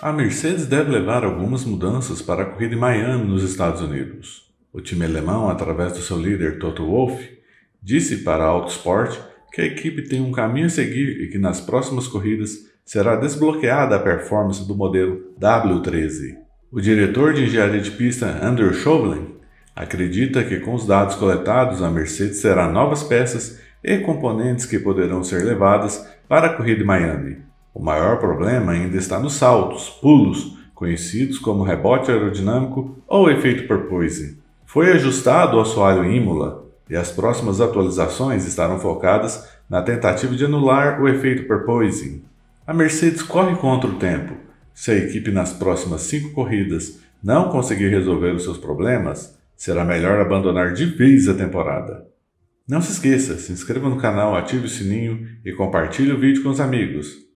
A Mercedes deve levar algumas mudanças para a corrida em Miami, nos Estados Unidos. O time alemão, através do seu líder Toto Wolff, disse para a Autosport que a equipe tem um caminho a seguir e que nas próximas corridas será desbloqueada a performance do modelo W13. O diretor de engenharia de pista Andrew Chauvelin acredita que com os dados coletados a Mercedes terá novas peças e componentes que poderão ser levadas para a corrida em Miami. O maior problema ainda está nos saltos, pulos, conhecidos como rebote aerodinâmico ou efeito porpoise. Foi ajustado o assoalho Imola e as próximas atualizações estarão focadas na tentativa de anular o efeito porpoising. A Mercedes corre contra o tempo. Se a equipe nas próximas cinco corridas não conseguir resolver os seus problemas, será melhor abandonar de vez a temporada. Não se esqueça, se inscreva no canal, ative o sininho e compartilhe o vídeo com os amigos.